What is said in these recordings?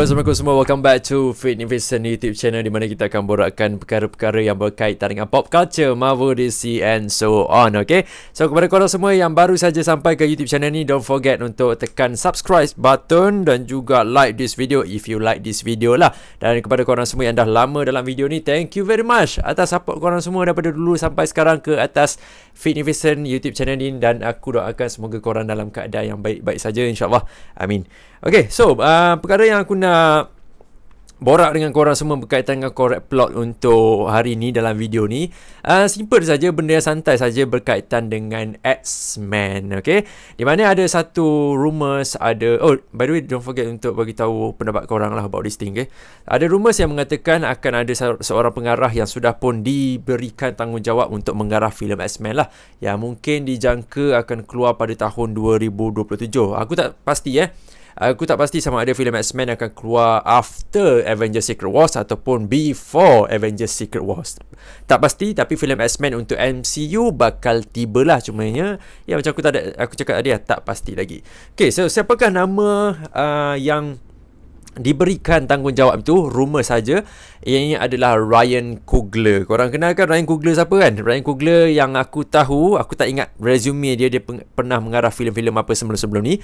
Assalamualaikum semua Welcome back to Fit Invisible YouTube channel Di mana kita akan borakkan Perkara-perkara yang berkaitan Dengan pop culture Marvel, DC And so on Okay So kepada korang semua Yang baru saja sampai Ke YouTube channel ni Don't forget untuk Tekan subscribe button Dan juga like this video If you like this video lah Dan kepada korang semua Yang dah lama dalam video ni Thank you very much Atas support korang semua Daripada dulu sampai sekarang Ke atas Fit Invisible YouTube channel ni Dan aku doakan Semoga korang dalam keadaan Yang baik-baik saja InsyaAllah Amin Okay, so uh, perkara yang aku nak borak dengan korang semua berkaitan dengan korek plot untuk hari ni dalam video ni uh, simple saja benda yang santai saja berkaitan dengan X-Men okay di mana ada satu rumours ada oh by the way don't forget untuk bagi tahu pendapat korang lah about this thing okay ada rumours yang mengatakan akan ada seorang pengarah yang sudah pun diberikan tanggungjawab untuk mengarah filem X-Men lah yang mungkin dijangka akan keluar pada tahun 2027 aku tak pasti eh Aku tak pasti sama ada filem X-Men akan keluar after Avengers Secret Wars ataupun before Avengers Secret Wars. Tak pasti tapi filem X-Men untuk MCU bakal tiba tibalah cumanya. Ya macam aku tak ada aku cakap tadi ah, tak pasti lagi. Okay so siapakah nama uh, yang diberikan tanggungjawab itu rumor saja ianya adalah Ryan Coogler. Korang kenal kan Ryan Coogler siapa kan? Ryan Coogler yang aku tahu, aku tak ingat resume dia dia peng- pernah mengarah filem-filem apa sebelum-sebelum ni.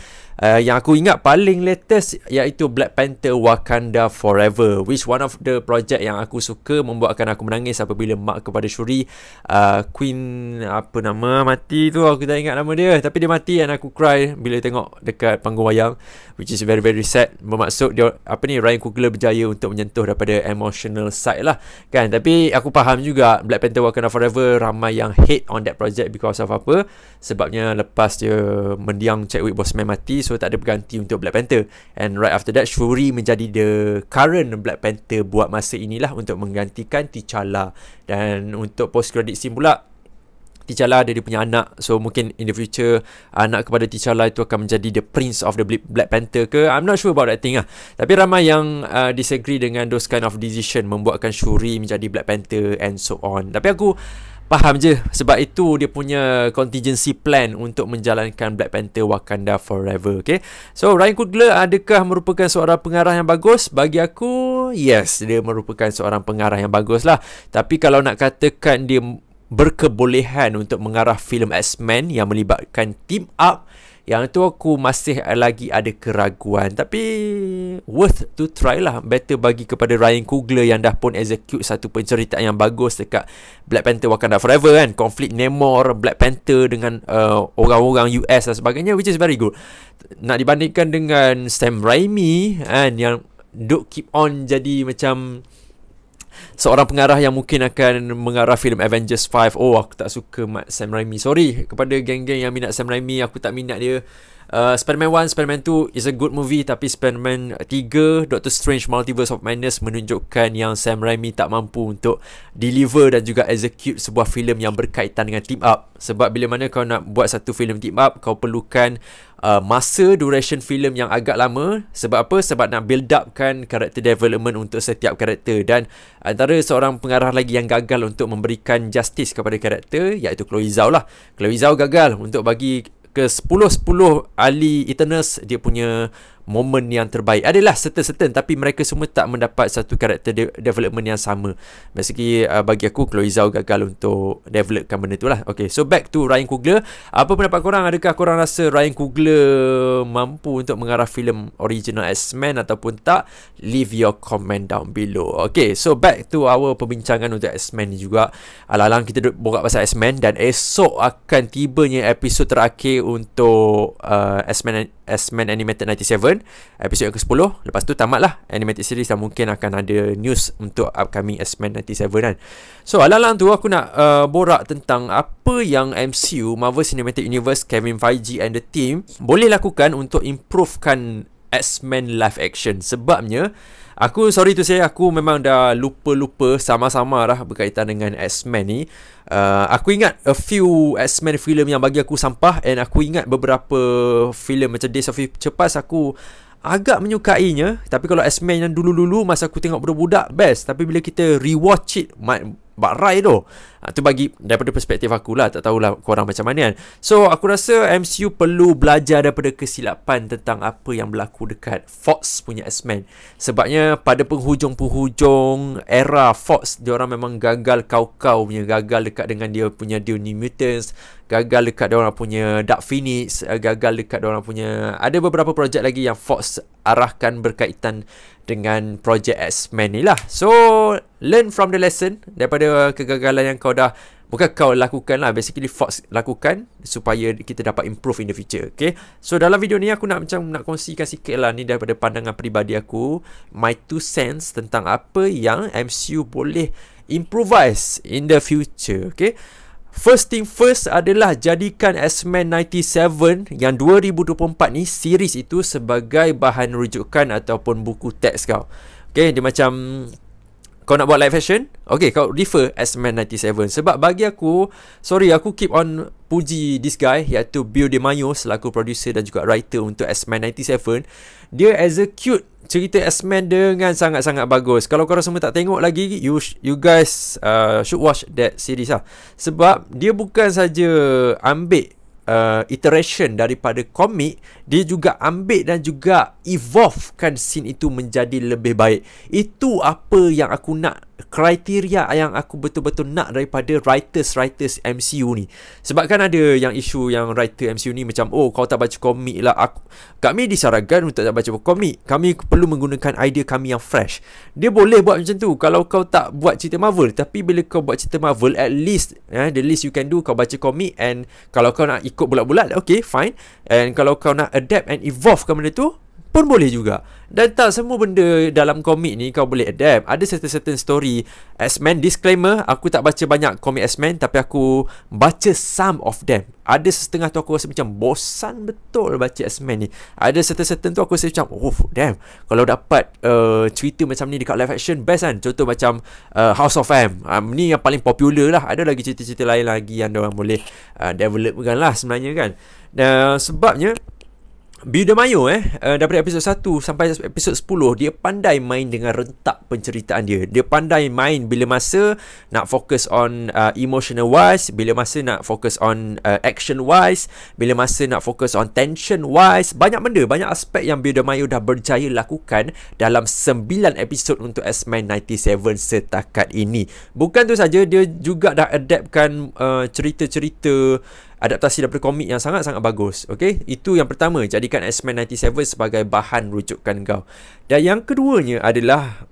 Uh, yang aku ingat paling latest iaitu Black Panther Wakanda Forever, which one of the project yang aku suka membuatkan aku menangis apabila mak kepada Shuri, uh, Queen apa nama mati tu aku tak ingat nama dia, tapi dia mati dan aku cry bila tengok dekat panggung wayang, which is very very sad. Bermaksud dia apa ni Ryan Coogler berjaya untuk menyentuh daripada emotion emotional side lah kan tapi aku faham juga Black Panther Wakanda Forever ramai yang hate on that project because of apa sebabnya lepas dia mendiang Chadwick Boseman mati so tak ada berganti untuk Black Panther and right after that Shuri menjadi the current Black Panther buat masa inilah untuk menggantikan T'Challa dan untuk post credit scene pula Tichala ada dia punya anak So mungkin in the future Anak kepada Tichala itu akan menjadi The Prince of the Black Panther ke I'm not sure about that thing lah Tapi ramai yang uh, disagree dengan those kind of decision Membuatkan Shuri menjadi Black Panther and so on Tapi aku faham je Sebab itu dia punya contingency plan Untuk menjalankan Black Panther Wakanda Forever okay? So Ryan Coogler adakah merupakan suara pengarah yang bagus? Bagi aku Yes, dia merupakan seorang pengarah yang bagus lah Tapi kalau nak katakan dia berkebolehan untuk mengarah filem X-Men yang melibatkan team up yang tu aku masih lagi ada keraguan tapi worth to try lah better bagi kepada Ryan Coogler yang dah pun execute satu penceritaan yang bagus dekat Black Panther Wakanda Forever kan konflik Namor Black Panther dengan uh, orang-orang US dan sebagainya which is very good nak dibandingkan dengan Sam Raimi kan yang duk keep on jadi macam seorang pengarah yang mungkin akan mengarah filem Avengers 5 oh aku tak suka Sam Raimi sorry kepada geng-geng yang minat Sam Raimi aku tak minat dia uh, Spider-Man 1, Spider-Man 2 is a good movie tapi Spider-Man 3, Doctor Strange Multiverse of Madness menunjukkan yang Sam Raimi tak mampu untuk deliver dan juga execute sebuah filem yang berkaitan dengan team up. Sebab bila mana kau nak buat satu filem team up, kau perlukan uh, masa duration filem yang agak lama. Sebab apa? Sebab nak build upkan character development untuk setiap karakter dan antara seorang pengarah lagi yang gagal untuk memberikan justice kepada karakter iaitu Chloe Zhao lah. Chloe Zhao gagal untuk bagi ke 10-10 Ali Eternals dia punya momen yang terbaik adalah certain-certain tapi mereka semua tak mendapat satu karakter de- development yang sama basically uh, bagi aku Chloe Zhao gagal untuk developkan benda tu lah ok so back to Ryan Coogler apa pendapat korang adakah korang rasa Ryan Coogler mampu untuk mengarah filem original X-Men ataupun tak leave your comment down below ok so back to our perbincangan untuk X-Men ni juga alang-alang kita borak pasal X-Men dan esok akan tibanya episod terakhir untuk uh, X-Men X-Men Animated 97 Episod yang ke-10 Lepas tu tamat lah Animated series dan mungkin akan ada news Untuk upcoming X-Men 97 kan So alang-alang tu aku nak uh, borak tentang Apa yang MCU Marvel Cinematic Universe Kevin Feige and the team Boleh lakukan untuk improvekan X-Men live action Sebabnya Aku sorry tu saya Aku memang dah lupa-lupa Sama-sama lah Berkaitan dengan X-Men ni uh, Aku ingat a few X-Men film yang bagi aku sampah And aku ingat beberapa film macam Days of Future Past Aku agak menyukainya Tapi kalau X-Men yang dulu-dulu Masa aku tengok budak-budak best Tapi bila kita rewatch it Bak Rai tu itu ah, bagi daripada perspektif aku lah. Tak tahulah korang macam mana kan. So, aku rasa MCU perlu belajar daripada kesilapan tentang apa yang berlaku dekat Fox punya X-Men. Sebabnya pada penghujung-penghujung era Fox, dia orang memang gagal kau-kau punya. Gagal dekat dengan dia punya The New Mutants. Gagal dekat dia orang punya Dark Phoenix. Eh, gagal dekat dia orang punya... Ada beberapa projek lagi yang Fox arahkan berkaitan dengan projek X-Men ni lah. So, learn from the lesson daripada kegagalan yang kau dah Bukan kau lakukan lah Basically Fox lakukan Supaya kita dapat improve in the future Okay So dalam video ni aku nak macam Nak kongsikan sikit lah Ni daripada pandangan peribadi aku My two cents Tentang apa yang MCU boleh Improvise in the future Okay First thing first adalah jadikan X-Men 97 yang 2024 ni series itu sebagai bahan rujukan ataupun buku teks kau. Okay, dia macam kau nak buat live fashion? Okay, kau refer as man 97 Sebab bagi aku Sorry, aku keep on puji this guy Iaitu Bill de DeMayo Selaku producer dan juga writer untuk as man 97 Dia as a cute cerita as man dengan sangat-sangat bagus. Kalau korang semua tak tengok lagi, you you guys uh, should watch that series lah. Sebab dia bukan saja ambil uh, iteration daripada komik dia juga ambil dan juga evolve kan scene itu menjadi lebih baik itu apa yang aku nak kriteria yang aku betul-betul nak daripada writers-writers MCU ni. Sebab kan ada yang isu yang writer MCU ni macam, oh kau tak baca komik lah. Aku, kami disarankan untuk tak baca komik. Kami perlu menggunakan idea kami yang fresh. Dia boleh buat macam tu kalau kau tak buat cerita Marvel. Tapi bila kau buat cerita Marvel, at least eh, the least you can do, kau baca komik and kalau kau nak ikut bulat-bulat, okay, fine. And kalau kau nak adapt and evolve ke benda tu, pun boleh juga dan tak semua benda dalam komik ni kau boleh adapt ada certain certain story X-Men disclaimer aku tak baca banyak komik X-Men tapi aku baca some of them ada setengah tu aku rasa macam bosan betul baca X-Men ni ada certain certain tu aku rasa macam oh damn kalau dapat uh, cerita macam ni dekat live action best kan contoh macam uh, House of M um, ni yang paling popular lah ada lagi cerita-cerita lain lagi yang orang boleh uh, develop kan lah sebenarnya kan dan uh, sebabnya Bida Mayo eh uh, daripada episod 1 sampai episod 10 dia pandai main dengan rentak penceritaan dia. Dia pandai main bila masa nak fokus on uh, emotional wise, bila masa nak fokus on uh, action wise, bila masa nak fokus on tension wise, banyak benda, banyak aspek yang Bida Mayo dah berjaya lakukan dalam 9 episod untuk S men 97 setakat ini. Bukan tu saja, dia juga dah adaptkan uh, cerita-cerita adaptasi daripada komik yang sangat-sangat bagus. Okay? Itu yang pertama, jadikan X-Men 97 sebagai bahan rujukan kau. Dan yang keduanya adalah,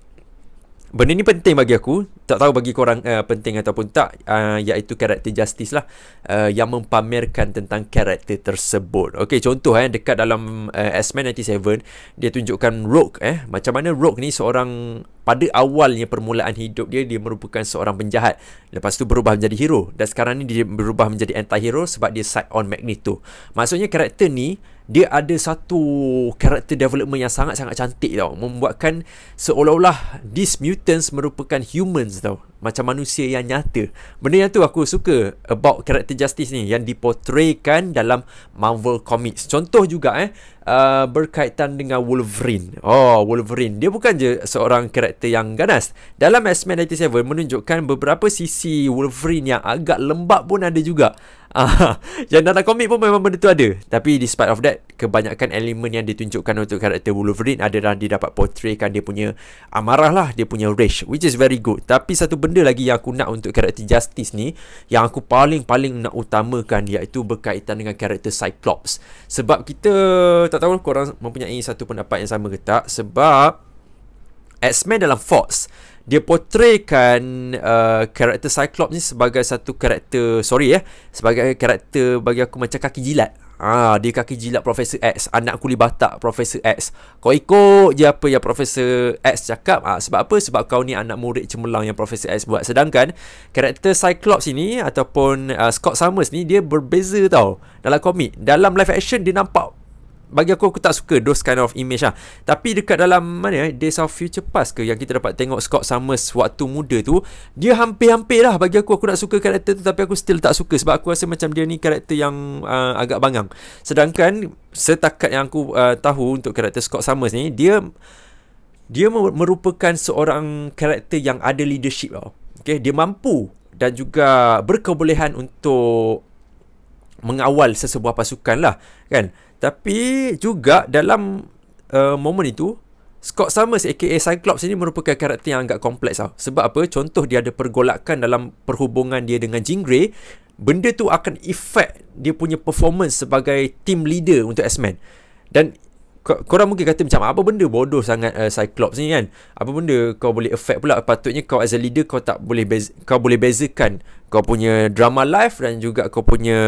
benda ni penting bagi aku, tak tahu bagi korang uh, penting ataupun tak, uh, iaitu karakter Justice lah, uh, yang mempamerkan tentang karakter tersebut. Okay, contoh eh, dekat dalam uh, X-Men 97, dia tunjukkan Rogue eh, macam mana Rogue ni seorang pada awalnya permulaan hidup dia dia merupakan seorang penjahat lepas tu berubah menjadi hero dan sekarang ni dia berubah menjadi anti-hero sebab dia side on Magneto maksudnya karakter ni dia ada satu character development yang sangat-sangat cantik tau membuatkan seolah-olah these mutants merupakan humans tau macam manusia yang nyata benda yang tu aku suka about character justice ni yang dipotraykan dalam Marvel Comics contoh juga eh uh, berkaitan dengan Wolverine oh Wolverine dia bukan je seorang karakter yang ganas dalam X-Men 97 menunjukkan beberapa sisi Wolverine yang agak lembab pun ada juga Ah, yang dalam komik pun memang benda tu ada. Tapi despite of that, kebanyakan elemen yang ditunjukkan untuk karakter Wolverine adalah dia dapat portraykan dia punya amarah lah, dia punya rage. Which is very good. Tapi satu benda lagi yang aku nak untuk karakter Justice ni, yang aku paling-paling nak utamakan iaitu berkaitan dengan karakter Cyclops. Sebab kita tak tahu lah, korang mempunyai satu pendapat yang sama ke tak. Sebab X-Men dalam Fox, dia portraykan uh, karakter Cyclops ni sebagai satu karakter sorry ya eh, sebagai karakter bagi aku macam kaki jilat ah dia kaki jilat Profesor X anak kuli batak Profesor X kau ikut je apa yang Profesor X cakap ah sebab apa sebab kau ni anak murid cemerlang yang Profesor X buat sedangkan karakter Cyclops ini ataupun uh, Scott Summers ni dia berbeza tau dalam komik dalam live action dia nampak bagi aku aku tak suka those kind of image lah tapi dekat dalam mana eh Days of Future Past ke yang kita dapat tengok Scott Summers waktu muda tu dia hampir-hampir lah bagi aku aku nak suka karakter tu tapi aku still tak suka sebab aku rasa macam dia ni karakter yang uh, agak bangang sedangkan setakat yang aku uh, tahu untuk karakter Scott Summers ni dia dia merupakan seorang karakter yang ada leadership tau okay? dia mampu dan juga berkebolehan untuk mengawal sesebuah pasukan lah kan tapi juga dalam uh, momen itu Scott Summers aka Cyclops ini merupakan karakter yang agak kompleks tau. Sebab apa? Contoh dia ada pergolakan dalam perhubungan dia dengan Jean Grey. Benda tu akan efek dia punya performance sebagai team leader untuk X-Men. Dan korang mungkin kata macam apa benda bodoh sangat uh, Cyclops ni kan? Apa benda kau boleh efek pula? Patutnya kau as a leader kau tak boleh beza, kau boleh bezakan kau punya drama life dan juga kau punya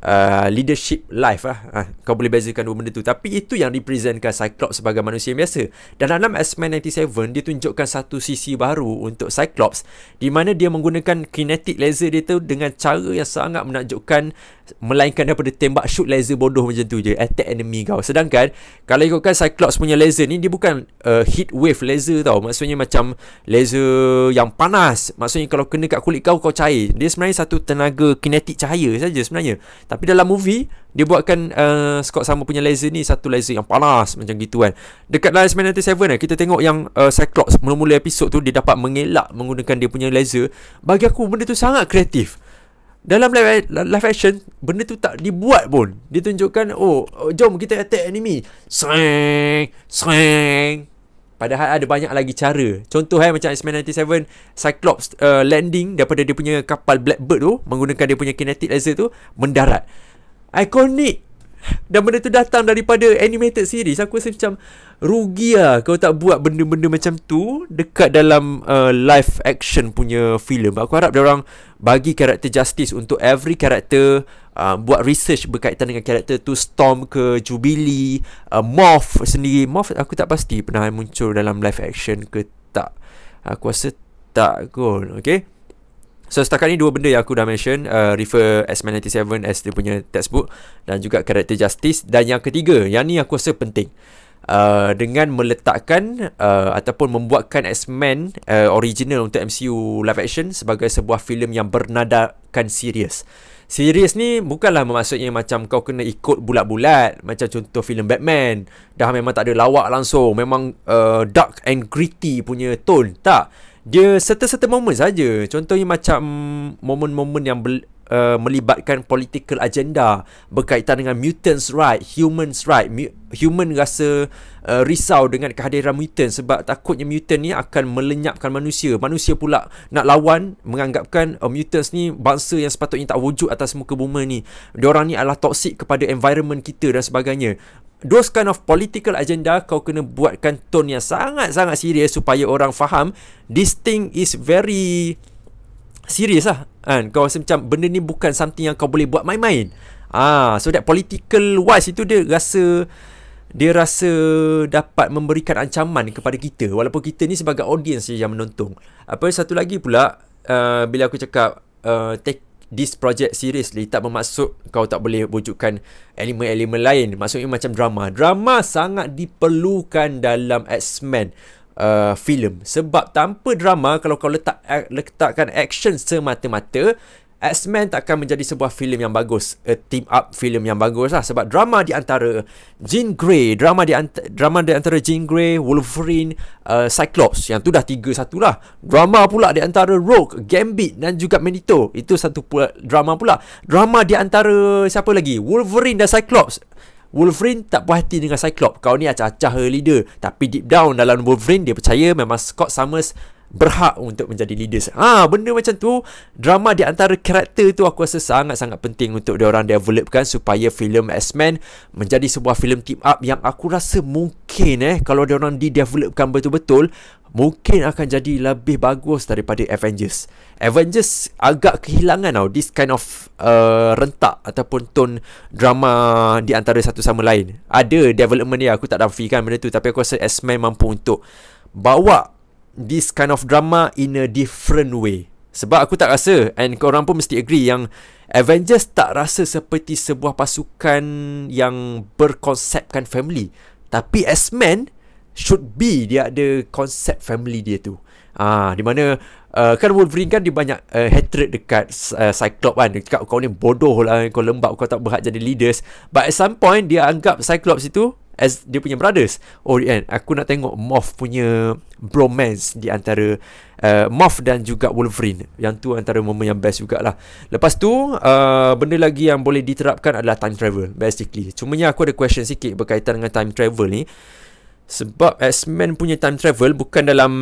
uh, leadership life lah. Uh, kau boleh bezakan dua benda tu. Tapi itu yang representkan Cyclops sebagai manusia biasa. Dan dalam X-Men 97, dia tunjukkan satu sisi baru untuk Cyclops. Di mana dia menggunakan kinetic laser dia tu dengan cara yang sangat menakjubkan melainkan daripada tembak shoot laser bodoh macam tu je attack enemy kau sedangkan kalau ikutkan Cyclops punya laser ni dia bukan uh, heat wave laser tau maksudnya macam laser yang panas maksudnya kalau kena kat kulit kau kau cair dia sebenarnya satu tenaga kinetik cahaya saja sebenarnya. Tapi dalam movie dia buatkan uh, Scott sama punya laser ni satu laser yang panas macam gitu kan. Dekat Last 97 eh kita tengok yang uh, Cyclops mula-mula episod tu dia dapat mengelak menggunakan dia punya laser. Bagi aku benda tu sangat kreatif. Dalam live, live action benda tu tak dibuat pun. Dia tunjukkan oh jom kita attack enemy. Sreng, sreng. Padahal ada banyak lagi cara. Contoh eh macam X-Men 97 Cyclops uh, landing daripada dia punya kapal Blackbird tu menggunakan dia punya kinetic laser tu mendarat. Iconic dan benda tu datang daripada animated series Aku rasa macam rugi lah Kalau tak buat benda-benda macam tu Dekat dalam uh, live action punya filem. Aku harap orang bagi karakter justice Untuk every karakter uh, Buat research berkaitan dengan karakter tu Storm ke Jubilee uh, Moth sendiri Moth aku tak pasti pernah muncul dalam live action ke tak Aku rasa tak kot Okay So setakat ni dua benda yang aku dah mention uh, Refer S-97 as dia punya textbook Dan juga character justice Dan yang ketiga, yang ni aku rasa penting uh, Dengan meletakkan uh, Ataupun membuatkan X-Men uh, Original untuk MCU live action Sebagai sebuah filem yang bernadakan serius Serius ni bukanlah maksudnya macam kau kena ikut bulat-bulat Macam contoh filem Batman Dah memang tak ada lawak langsung Memang uh, dark and gritty punya tone Tak dia certain-certain moment saja. Contohnya macam momen-momen yang bel- Uh, melibatkan political agenda berkaitan dengan mutants right humans right Mu- human rasa uh, risau dengan kehadiran mutant sebab takutnya mutant ni akan melenyapkan manusia manusia pula nak lawan menganggapkan uh, mutants ni bangsa yang sepatutnya tak wujud atas muka bumi ni diorang ni adalah toxic kepada environment kita dan sebagainya those kind of political agenda kau kena buatkan tone yang sangat-sangat serius supaya orang faham this thing is very serious lah kan kau rasa macam benda ni bukan something yang kau boleh buat main-main ah so that political wise itu dia rasa dia rasa dapat memberikan ancaman kepada kita walaupun kita ni sebagai audience yang menonton apa satu lagi pula uh, bila aku cakap uh, take this project series ni tak bermaksud kau tak boleh wujudkan elemen-elemen lain. Maksudnya macam drama. Drama sangat diperlukan dalam X-Men uh, film. Sebab tanpa drama, kalau kau letak, eh, letakkan action semata-mata, X-Men takkan menjadi sebuah filem yang bagus a team up filem yang bagus lah sebab drama di antara Jean Grey drama di antara, drama di antara Jean Grey Wolverine uh, Cyclops yang tu dah tiga satu lah drama pula di antara Rogue Gambit dan juga Magneto itu satu pula, drama pula drama di antara siapa lagi Wolverine dan Cyclops Wolverine tak puas hati dengan Cyclops. Kau ni acah-acah leader. Tapi deep down dalam Wolverine, dia percaya memang Scott Summers berhak untuk menjadi leaders. Ha, benda macam tu, drama di antara karakter tu aku rasa sangat-sangat penting untuk dia orang developkan supaya filem X-Men menjadi sebuah filem team up yang aku rasa mungkin eh kalau dia orang di developkan betul-betul mungkin akan jadi lebih bagus daripada Avengers. Avengers agak kehilangan tau this kind of uh, rentak ataupun tone drama di antara satu sama lain. Ada development dia aku tak nafikan benda tu tapi aku rasa X-Men mampu untuk bawa this kind of drama in a different way. Sebab aku tak rasa and kau orang pun mesti agree yang Avengers tak rasa seperti sebuah pasukan yang berkonsepkan family. Tapi as men should be dia ada konsep family dia tu. Ah di mana uh, kan Wolverine kan dia banyak uh, hatred dekat uh, Cyclops kan. Dia kau ni bodoh lah, kau lembab, kau tak berhak jadi leaders. But at some point dia anggap Cyclops itu as dia punya brothers. Oh kan, aku nak tengok Moth punya bromance di antara uh, Moth dan juga Wolverine. Yang tu antara momen yang best jugaklah. Lepas tu, uh, benda lagi yang boleh diterapkan adalah time travel basically. Cuma ni aku ada question sikit berkaitan dengan time travel ni. Sebab X-Men punya time travel bukan dalam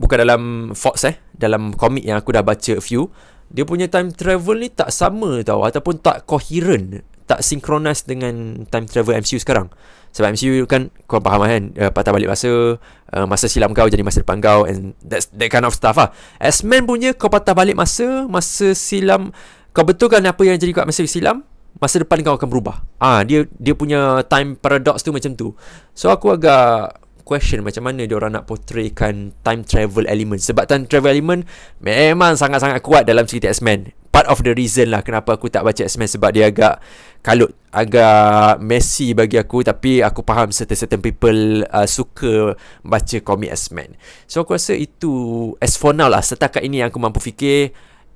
bukan dalam Fox eh dalam komik yang aku dah baca a few dia punya time travel ni tak sama tau ataupun tak coherent tak synchronize dengan time travel MCU sekarang sebab MCU kan kau faham kan uh, patah balik masa uh, masa silam kau jadi masa depan kau and that's that kind of stuff ah X-Men punya kau patah balik masa masa silam kau betulkan apa yang jadi kau masa silam masa depan kau akan berubah ah dia dia punya time paradox tu macam tu so aku agak question macam mana dia orang nak portraykan time travel element sebab time travel element memang sangat-sangat kuat dalam cerita X-Men part of the reason lah kenapa aku tak baca X-Men sebab dia agak kalut agak messy bagi aku tapi aku faham certain-certain people uh, suka baca komik X-Men so aku rasa itu as for now lah setakat ini yang aku mampu fikir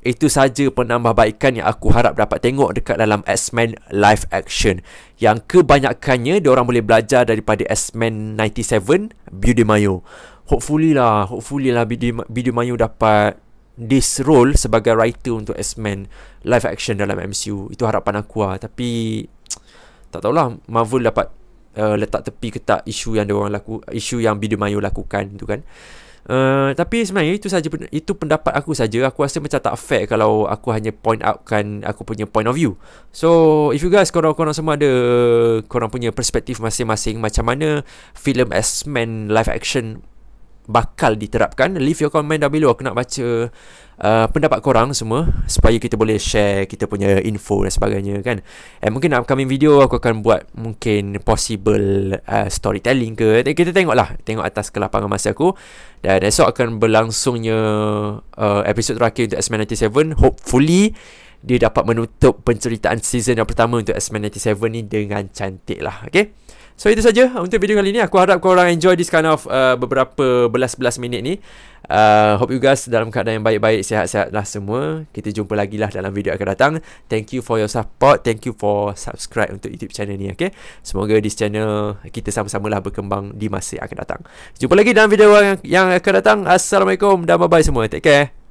itu saja penambahbaikan yang aku harap dapat tengok dekat dalam X-Men live action. Yang kebanyakannya orang boleh belajar daripada X-Men 97, Beauty Mayo. Hopefully lah, hopefully lah Beauty Mayo dapat this role sebagai writer untuk X-Men live action dalam MCU. Itu harapan aku lah. Tapi tak tahulah Marvel dapat uh, letak tepi ke tak isu yang diorang laku, isu yang Beauty Mayo lakukan tu kan. Uh, tapi sebenarnya itu saja itu pendapat aku saja. Aku rasa macam tak fair kalau aku hanya point outkan aku punya point of view. So, if you guys korang-korang semua ada korang punya perspektif masing-masing macam mana filem X-Men live action bakal diterapkan leave your comment down below aku nak baca Uh, pendapat korang semua supaya kita boleh share kita punya info dan sebagainya kan and mungkin upcoming video aku akan buat mungkin possible uh, storytelling ke kita tengok lah tengok atas kelapangan masa aku dan esok akan berlangsungnya uh, episode terakhir untuk S-97 hopefully dia dapat menutup penceritaan season yang pertama untuk S-97 ni dengan cantik lah okay So itu saja untuk video kali ini. Aku harap korang enjoy this kind of uh, beberapa belas-belas minit ni. Uh, hope you guys dalam keadaan yang baik-baik, sihat sihat lah semua. Kita jumpa lagi lah dalam video akan datang. Thank you for your support. Thank you for subscribe untuk YouTube channel ni. Okay? Semoga this channel kita sama-sama lah berkembang di masa akan datang. Jumpa lagi dalam video yang, yang akan datang. Assalamualaikum dan bye-bye semua. Take care.